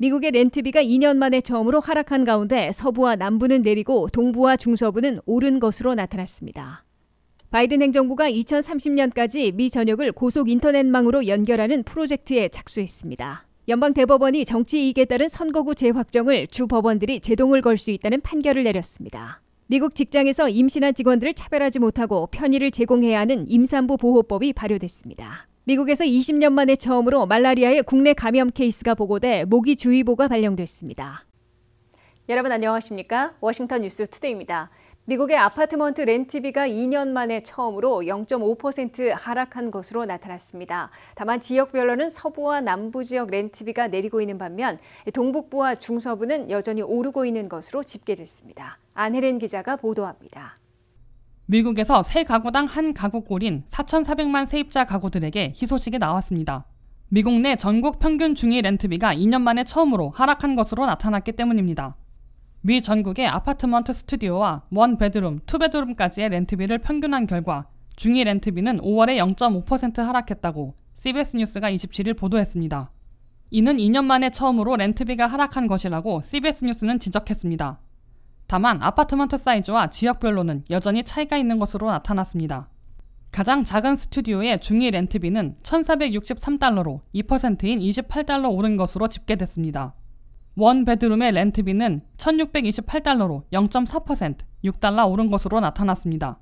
미국의 렌트비가 2년 만에 처음으로 하락한 가운데 서부와 남부는 내리고 동부와 중서부는 오른 것으로 나타났습니다. 바이든 행정부가 2030년까지 미 전역을 고속 인터넷망으로 연결하는 프로젝트에 착수했습니다. 연방 대법원이 정치 이익에 따른 선거구 재확정을 주 법원들이 제동을 걸 수 있다는 판결을 내렸습니다. 미국 직장에서 임신한 직원들을 차별하지 못하고 편의를 제공해야 하는 임산부 보호법이 발효됐습니다. 미국에서 20년 만에 처음으로 말라리아의 국내 감염 케이스가 보고돼 모기주의보가 발령됐습니다. 여러분 안녕하십니까? 워싱턴 뉴스 투데이입니다. 미국의 아파트먼트 렌트비가 2년 만에 처음으로 0.5% 하락한 것으로 나타났습니다. 다만 지역별로는 서부와 남부 지역 렌트비가 내리고 있는 반면 동북부와 중서부는 여전히 오르고 있는 것으로 집계됐습니다. 안혜렌 기자가 보도합니다. 미국에서 세 가구당 한 가구 꼴인 4,400만 세입자 가구들에게 희소식이 나왔습니다. 미국 내 전국 평균 중위 렌트비가 2년 만에 처음으로 하락한 것으로 나타났기 때문입니다. 미 전국의 아파트먼트 스튜디오와 원 베드룸, 투 베드룸까지의 렌트비를 평균한 결과 중위 렌트비는 5월에 0.5% 하락했다고 CBS 뉴스가 27일 보도했습니다. 이는 2년 만에 처음으로 렌트비가 하락한 것이라고 CBS 뉴스는 지적했습니다. 다만 아파트먼트 사이즈와 지역별로는 여전히 차이가 있는 것으로 나타났습니다. 가장 작은 스튜디오의 중위 렌트비는 1,463달러로 2%인 28달러 오른 것으로 집계됐습니다. 원 베드룸의 렌트비는 1,628달러로 0.4%, 6달러 오른 것으로 나타났습니다.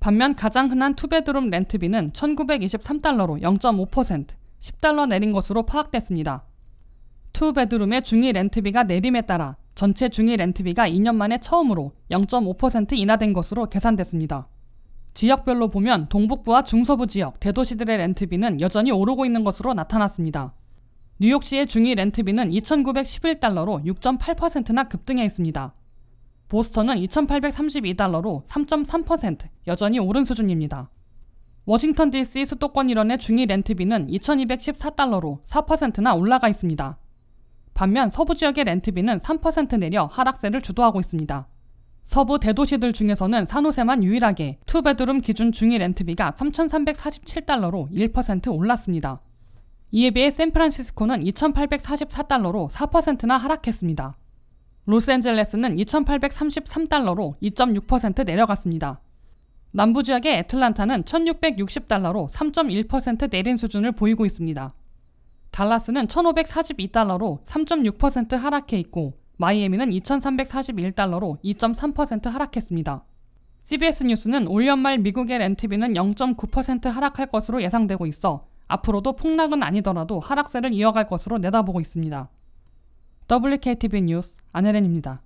반면 가장 흔한 투베드룸 렌트비는 1,923달러로 0.5%, 10달러 내린 것으로 파악됐습니다. 투베드룸의 중위 렌트비가 내림에 따라 전체 중위 렌트비가 2년 만에 처음으로 0.5% 인하된 것으로 계산됐습니다. 지역별로 보면 동북부와 중서부 지역, 대도시들의 렌트비는 여전히 오르고 있는 것으로 나타났습니다. 뉴욕시의 중위 렌트비는 2,911달러로 6.8%나 급등해 있습니다. 보스턴은 2,832달러로 3.3% 여전히 오른 수준입니다. 워싱턴 DC 수도권 일원의 중위 렌트비는 2,214달러로 4%나 올라가 있습니다. 반면 서부 지역의 렌트비는 3% 내려 하락세를 주도하고 있습니다. 서부 대도시들 중에서는 산호세만 유일하게 투베드룸 기준 중위 렌트비가 3,347달러로 1% 올랐습니다. 이에 비해 샌프란시스코는 2,844달러로 4%나 하락했습니다. 로스앤젤레스는 2,833달러로 2.6% 내려갔습니다. 남부 지역의 애틀란타는 1,660달러로 3.1% 내린 수준을 보이고 있습니다. 달라스는 1,542달러로 3.6% 하락해 있고 마이애미는 2,341달러로 2.3% 하락했습니다. CBS 뉴스는 올 연말 미국의 렌트비는 0.9% 하락할 것으로 예상되고 있어 앞으로도 폭락은 아니더라도 하락세를 이어갈 것으로 내다보고 있습니다. WKTV 뉴스 안혜렌입니다.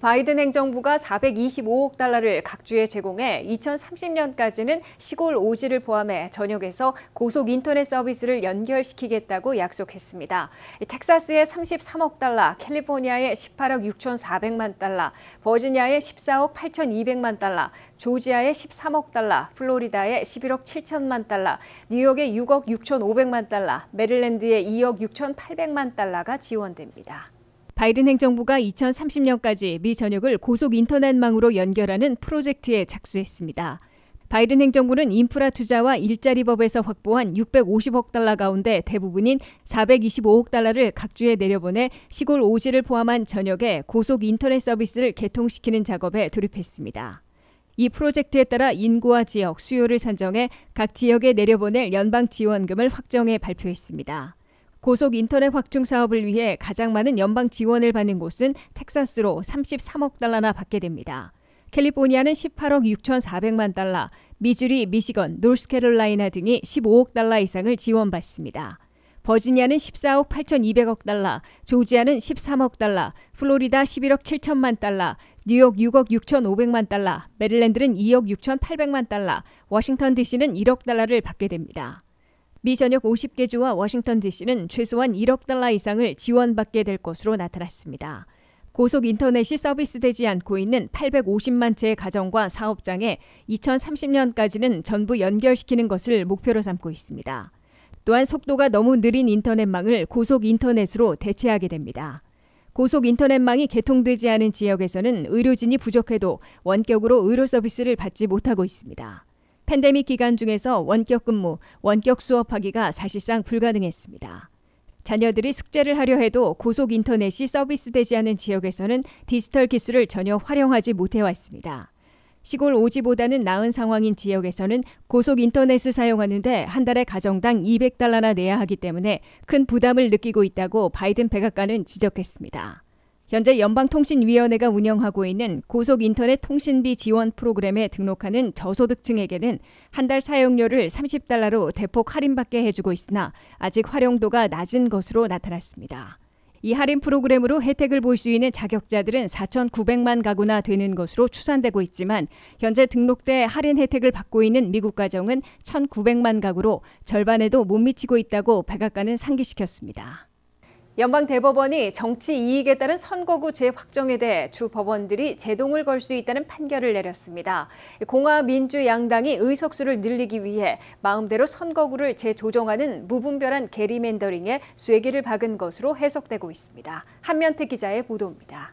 바이든 행정부가 425억 달러를 각주에 제공해 2030년까지는 시골 오지를 포함해 전역에서 고속 인터넷 서비스를 연결시키겠다고 약속했습니다. 텍사스에 33억 달러, 캘리포니아에 18억 6,400만 달러, 버지니아에 14억 8,200만 달러, 조지아에 13억 달러, 플로리다에 11억 7천만 달러, 뉴욕에 6억 6,500만 달러, 메릴랜드에 2억 6,800만 달러가 지원됩니다. 바이든 행정부가 2030년까지 미 전역을 고속 인터넷망으로 연결하는 프로젝트에 착수했습니다. 바이든 행정부는 인프라 투자와 일자리 법에서 확보한 650억 달러 가운데 대부분인 425억 달러를 각주에 내려보내 시골 오지를 포함한 전역에 고속 인터넷 서비스를 개통시키는 작업에 돌입했습니다. 이 프로젝트에 따라 인구와 지역, 수요를 산정해 각 지역에 내려보낼 연방 지원금을 확정해 발표했습니다. 고속 인터넷 확충 사업을 위해 가장 많은 연방 지원을 받는 곳은 텍사스로 33억 달러나 받게 됩니다. 캘리포니아는 18억 6,400만 달러, 미주리, 미시건, 노스캐롤라이나 등이 15억 달러 이상을 지원받습니다. 버지니아는 14억 8,200억 달러, 조지아는 13억 달러, 플로리다 11억 7천만 달러, 뉴욕 6억 6,500만 달러, 메릴랜드는 2억 6,800만 달러, 워싱턴 DC는 1억 달러를 받게 됩니다. 미 전역 50개 주와 워싱턴 DC는 최소한 1억 달러 이상을 지원받게 될 것으로 나타났습니다. 고속 인터넷이 서비스되지 않고 있는 850만 채의 가정과 사업장에 2030년까지는 전부 연결시키는 것을 목표로 삼고 있습니다. 또한 속도가 너무 느린 인터넷망을 고속 인터넷으로 대체하게 됩니다. 고속 인터넷망이 개통되지 않은 지역에서는 의료진이 부족해도 원격으로 의료 서비스를 받지 못하고 있습니다. 팬데믹 기간 중에서 원격 근무, 원격 수업하기가 사실상 불가능했습니다. 자녀들이 숙제를 하려 해도 고속 인터넷이 서비스되지 않은 지역에서는 디지털 기술을 전혀 활용하지 못해왔습니다. 시골 오지보다는 나은 상황인 지역에서는 고속 인터넷을 사용하는데 한 달에 가정당 200달러나 내야 하기 때문에 큰 부담을 느끼고 있다고 바이든 백악관은 지적했습니다. 현재 연방통신위원회가 운영하고 있는 고속인터넷 통신비 지원 프로그램에 등록하는 저소득층에게는 한 달 사용료를 30달러로 대폭 할인받게 해주고 있으나 아직 활용도가 낮은 것으로 나타났습니다. 이 할인 프로그램으로 혜택을 볼 수 있는 자격자들은 4,900만 가구나 되는 것으로 추산되고 있지만 현재 등록돼 할인 혜택을 받고 있는 미국 가정은 1,900만 가구로 절반에도 못 미치고 있다고 백악관은 상기시켰습니다. 연방 대법원이 정치 이익에 따른 선거구 재확정에 대해 주 법원들이 제동을 걸 수 있다는 판결을 내렸습니다. 공화민주양당이 의석수를 늘리기 위해 마음대로 선거구를 재조정하는 무분별한 게리맨더링에 쐐기를 박은 것으로 해석되고 있습니다. 한면태 기자의 보도입니다.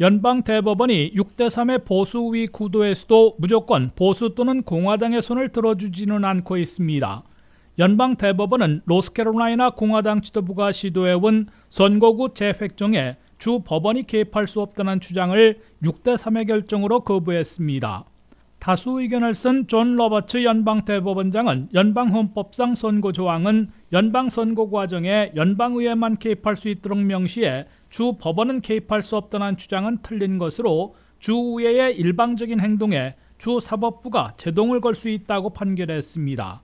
연방 대법원이 6대 3의 보수위 구도에서도 무조건 보수 또는 공화당의 손을 들어주지는 않고 있습니다. 연방 대법원은 로스캐롤라이나 공화당 지도부가 시도해온 선거구 재획정에 주 법원이 개입할 수 없다는 주장을 6대 3의 결정으로 거부했습니다. 다수 의견을 쓴 존 러버츠 연방 대법원장은 연방 헌법상 선거 조항은 연방 선거 과정에 연방 의회만 개입할 수 있도록 명시해 주 법원은 개입할 수 없다는 주장은 틀린 것으로 주 의회의 일방적인 행동에 주 사법부가 제동을 걸 수 있다고 판결했습니다.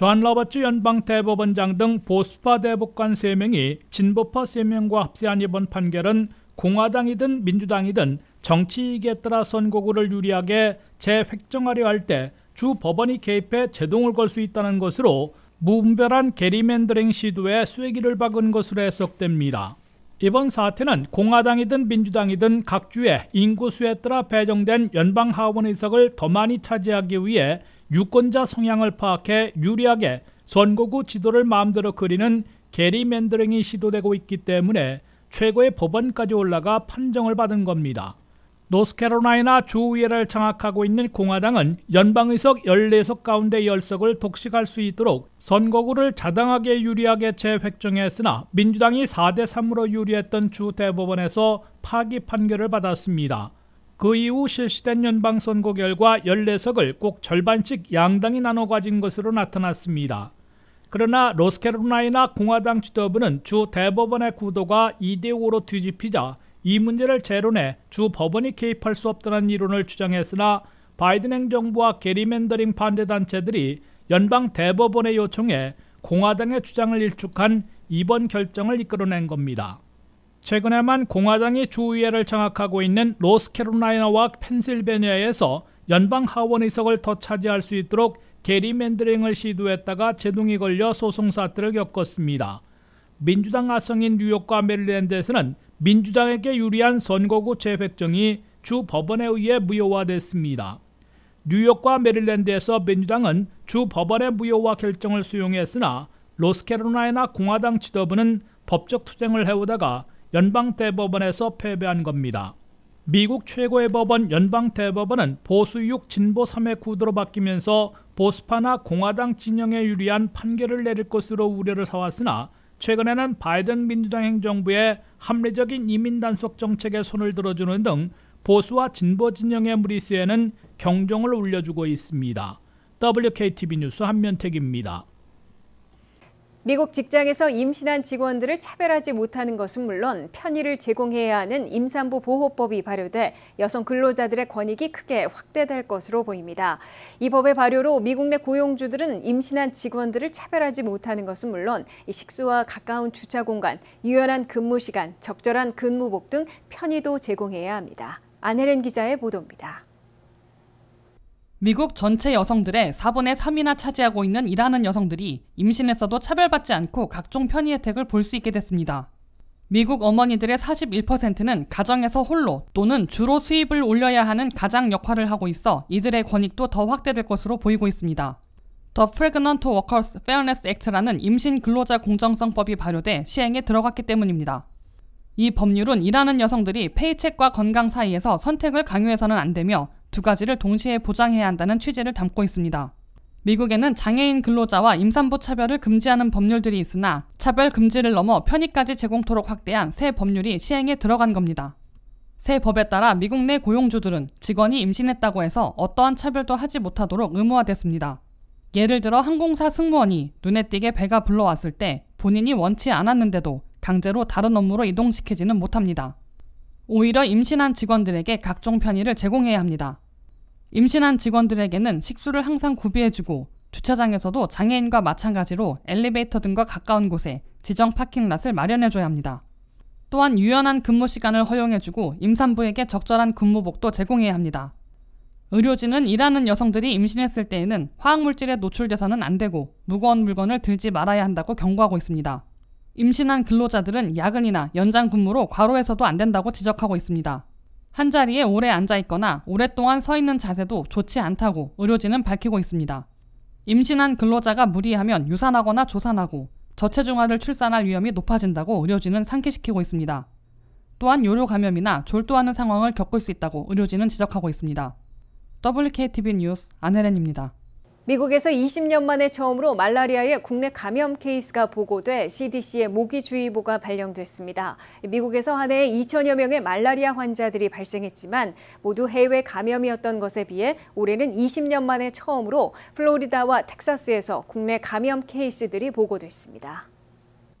존 러버츠 연방 대법원장 등 보수파 대법관 3명이 진보파 3명과 합세한 이번 판결은 공화당이든 민주당이든 정치익에 따라 선고구를 유리하게 재획정하려 할 때 주 법원이 개입해 제동을 걸 수 있다는 것으로 무분별한 게리맨드링 시도에 쐐기를 박은 것으로 해석됩니다. 이번 사태는 공화당이든 민주당이든 각 주의 인구수에 따라 배정된 연방 하원 의석을 더 많이 차지하기 위해 유권자 성향을 파악해 유리하게 선거구 지도를 마음대로 그리는 게리맨더링이 시도되고 있기 때문에 최고의 법원까지 올라가 판정을 받은 겁니다. 노스캐롤라이나 주의회를 장악하고 있는 공화당은 연방의석 14석 가운데 10석을 독식할 수 있도록 선거구를 자당하게 유리하게 재획정했으나 민주당이 4대3으로 유리했던 주 대법원에서 파기 판결을 받았습니다. 그 이후 실시된 연방선거 결과 14석을 꼭 절반씩 양당이 나눠 가진 것으로 나타났습니다. 그러나 로스캐롤라이나 공화당 지도부는 주 대법원의 구도가 2대5로 뒤집히자 이 문제를 제론해 주 법원이 개입할 수 없다는 이론을 주장했으나 바이든 행정부와 게리맨더링 반대단체들이 연방 대법원의 요청에 공화당의 주장을 일축한 이번 결정을 이끌어낸 겁니다. 최근에만 공화당이 주의회를 장악하고 있는 로스캐롤라이나와 펜실베니아에서 연방 하원 의석을 더 차지할 수 있도록 게리맨드링을 시도했다가 제동이 걸려 소송 사태를 겪었습니다. 민주당 아성인 뉴욕과 메릴랜드에서는 민주당에게 유리한 선거구 재획정이 주 법원에 의해 무효화됐습니다. 뉴욕과 메릴랜드에서 민주당은 주 법원의 무효화 결정을 수용했으나 로스캐롤라이나 공화당 지도부는 법적 투쟁을 해오다가 연방대법원에서 패배한 겁니다. 미국 최고의 법원 연방대법원은 보수 6 진보 3의 구도로 바뀌면서 보스파나 공화당 진영에 유리한 판결을 내릴 것으로 우려를 사왔으나 최근에는 바이든 민주당 행정부의 합리적인 이민 단속 정책에 손을 들어주는 등 보수와 진보 진영의 무리수에는 경종을 울려주고 있습니다. WKTV 뉴스 한면택입니다. 미국 직장에서 임신한 직원들을 차별하지 못하는 것은 물론 편의를 제공해야 하는 임산부 보호법이 발효돼 여성 근로자들의 권익이 크게 확대될 것으로 보입니다. 이 법의 발효로 미국 내 고용주들은 임신한 직원들을 차별하지 못하는 것은 물론 식수와 가까운 주차 공간, 유연한 근무 시간, 적절한 근무복 등 편의도 제공해야 합니다. 안혜렌 기자의 보도입니다. 미국 전체 여성들의 4분의 3이나 차지하고 있는 일하는 여성들이 임신했어도 차별받지 않고 각종 편의 혜택을 볼 수 있게 됐습니다. 미국 어머니들의 41%는 가정에서 홀로 또는 주로 수입을 올려야 하는 가장 역할을 하고 있어 이들의 권익도 더 확대될 것으로 보이고 있습니다. 더 프레그넌트 워커스 페어네스 액트라는 임신 근로자 공정성법이 발효돼 시행에 들어갔기 때문입니다. 이 법률은 일하는 여성들이 페이첵과 건강 사이에서 선택을 강요해서는 안 되며 두 가지를 동시에 보장해야 한다는 취지를 담고 있습니다. 미국에는 장애인 근로자와 임산부 차별을 금지하는 법률들이 있으나 차별 금지를 넘어 편의까지 제공토록 확대한 새 법률이 시행에 들어간 겁니다. 새 법에 따라 미국 내 고용주들은 직원이 임신했다고 해서 어떠한 차별도 하지 못하도록 의무화됐습니다. 예를 들어 항공사 승무원이 눈에 띄게 배가 불러왔을 때 본인이 원치 않았는데도 강제로 다른 업무로 이동시키지는 못합니다. 오히려 임신한 직원들에게 각종 편의를 제공해야 합니다. 임신한 직원들에게는 식수를 항상 구비해주고 주차장에서도 장애인과 마찬가지로 엘리베이터 등과 가까운 곳에 지정 파킹랏을 마련해줘야 합니다. 또한 유연한 근무 시간을 허용해주고 임산부에게 적절한 근무복도 제공해야 합니다. 의료진은 일하는 여성들이 임신했을 때에는 화학물질에 노출돼서는 안 되고 무거운 물건을 들지 말아야 한다고 경고하고 있습니다. 임신한 근로자들은 야근이나 연장 근무로 과로해서도 안 된다고 지적하고 있습니다. 한 자리에 오래 앉아 있거나 오랫동안 서 있는 자세도 좋지 않다고 의료진은 밝히고 있습니다. 임신한 근로자가 무리하면 유산하거나 조산하고 저체중아를 출산할 위험이 높아진다고 의료진은 상기시키고 있습니다. 또한 요료 감염이나 졸도하는 상황을 겪을 수 있다고 의료진은 지적하고 있습니다. WKTV 뉴스 안혜렌입니다. 미국에서 20년 만에 처음으로 말라리아의 국내 감염 케이스가 보고돼 CDC의 모기주의보가 발령됐습니다. 미국에서 한해 2천여 명의 말라리아 환자들이 발생했지만 모두 해외 감염이었던 것에 비해 올해는 20년 만에 처음으로 플로리다와 텍사스에서 국내 감염 케이스들이 보고됐습니다.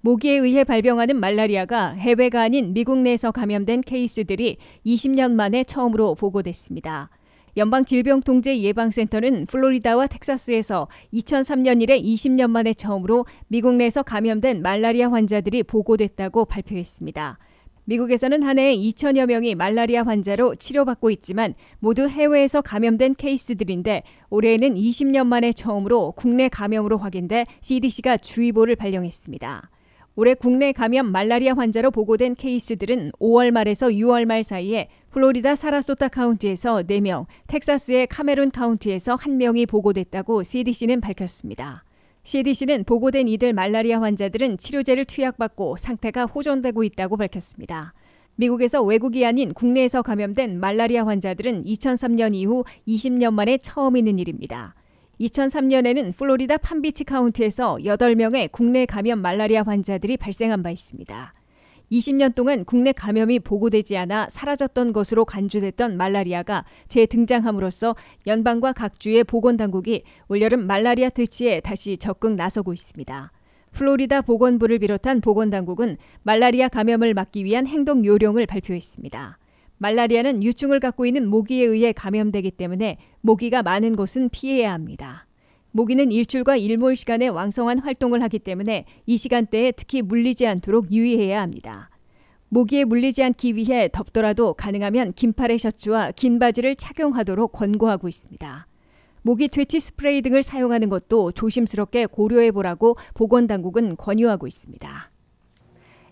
모기에 의해 발병하는 말라리아가 해외가 아닌 미국 내에서 감염된 케이스들이 20년 만에 처음으로 보고됐습니다. 연방질병통제예방센터는 플로리다와 텍사스에서 2003년 이래 20년 만에 처음으로 미국 내에서 감염된 말라리아 환자들이 보고됐다고 발표했습니다. 미국에서는 한 해에 2천여 명이 말라리아 환자로 치료받고 있지만 모두 해외에서 감염된 케이스들인데 올해에는 20년 만에 처음으로 국내 감염으로 확인돼 CDC가 주의보를 발령했습니다. 올해 국내 감염 말라리아 환자로 보고된 케이스들은 5월 말에서 6월 말 사이에 플로리다 사라소타 카운티에서 4명, 텍사스의 카메론 카운티에서 1명이 보고됐다고 CDC는 밝혔습니다. CDC는 보고된 이들 말라리아 환자들은 치료제를 투약받고 상태가 호전되고 있다고 밝혔습니다. 미국에서 외국이 아닌 국내에서 감염된 말라리아 환자들은 2003년 이후 20년 만에 처음 있는 일입니다. 2003년에는 플로리다 판비치 카운티에서 8명의 국내 감염 말라리아 환자들이 발생한 바 있습니다. 20년 동안 국내 감염이 보고되지 않아 사라졌던 것으로 간주됐던 말라리아가 재등장함으로써 연방과 각 주의 보건당국이 올여름 말라리아 퇴치에 다시 적극 나서고 있습니다. 플로리다 보건부를 비롯한 보건당국은 말라리아 감염을 막기 위한 행동 요령을 발표했습니다. 말라리아는 유충을 갖고 있는 모기에 의해 감염되기 때문에 모기가 많은 곳은 피해야 합니다. 모기는 일출과 일몰 시간에 왕성한 활동을 하기 때문에 이 시간대에 특히 물리지 않도록 유의해야 합니다. 모기에 물리지 않기 위해 덥더라도 가능하면 긴팔의 셔츠와 긴 바지를 착용하도록 권고하고 있습니다. 모기 퇴치 스프레이 등을 사용하는 것도 조심스럽게 고려해 보라고 보건당국은 권유하고 있습니다.